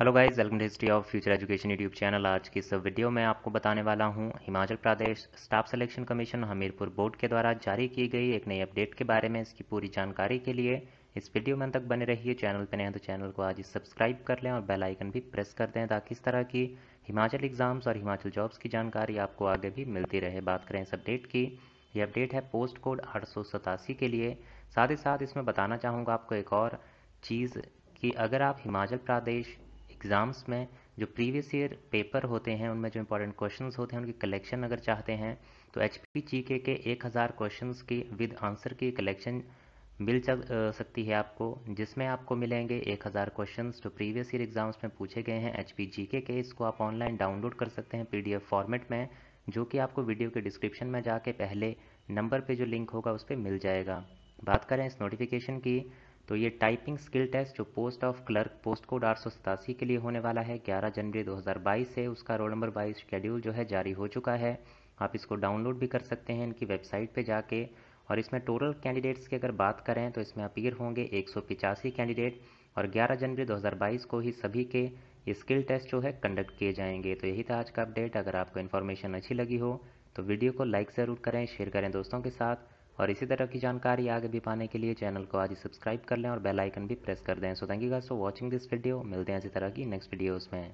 hello guys welcome to history of future education YouTube channel आज की इस video में आपको बताने वाला हूं Himachal Pradesh staff selection commission Hamirpur board के द्वारा जारी की गई एक नई अपडेट के बारे में इसकी पूरी जानकारी के लिए इस वीडियो में तक बने रहिए चैनल पर नए तो चैनल को आज सब्सक्राइब कर लें और बेलाइकन भी प्रेस कर दें ताकि इस तरह की हिमाचल एग्जाम्स और हिमाचल जॉब्स की जानकारी आपको आगे भी मिलती रहे बात करें इस अपडेट की ये अपडेट है पोस्ट कोड आठ के लिए साथ ही साथ इसमें बताना चाहूँगा आपको एक और चीज़ कि अगर आप हिमाचल प्रदेश एग्ज़ाम्स में जो प्रीवियस ईयर पेपर होते हैं उनमें जो इंपॉर्टेंट क्वेश्चंस होते हैं उनकी कलेक्शन अगर चाहते हैं तो एच पी जी के के एक हज़ार क्वेश्चन की विद आंसर की कलेक्शन मिल चक, सकती है आपको जिसमें आपको मिलेंगे एक हज़ार क्वेश्चन जो प्रीवियस ईयर एग्ज़ाम्स में पूछे गए हैं एच पी जी के के इसको आप ऑनलाइन डाउनलोड कर सकते हैं पी डी एफ फॉर्मेट में जो कि आपको वीडियो के डिस्क्रिप्शन में जाके पहले नंबर पर जो लिंक होगा उस पर मिल जाएगा बात करें इस नोटिफिकेशन की तो ये टाइपिंग स्किल टेस्ट जो post of clerk post code आठ के लिए होने वाला है 11 जनवरी 2022 से उसका रोल नंबर बाईस शेड्यूल जो है जारी हो चुका है आप इसको डाउनलोड भी कर सकते हैं इनकी वेबसाइट पे जाके और इसमें टोटल कैंडिडेट्स की अगर बात करें तो इसमें अपीयर होंगे एक कैंडिडेट और ग्यारह जनवरी बाईस को ही सभी के स्किल टेस्ट जो है कंडक्ट किए जाएंगे तो यही था आज का अपडेट अगर आपको इन्फॉर्मेशन अच्छी लगी हो तो वीडियो को लाइक ज़रूर करें शेयर करें दोस्तों के साथ और इसी तरह की जानकारी आगे भी पाने के लिए चैनल को आज सब्सक्राइब कर लें और बेल आइकन भी प्रेस कर दें so thank you guys for watching this video मिलते हैं इसी तरह की नेक्स्ट वीडियोस में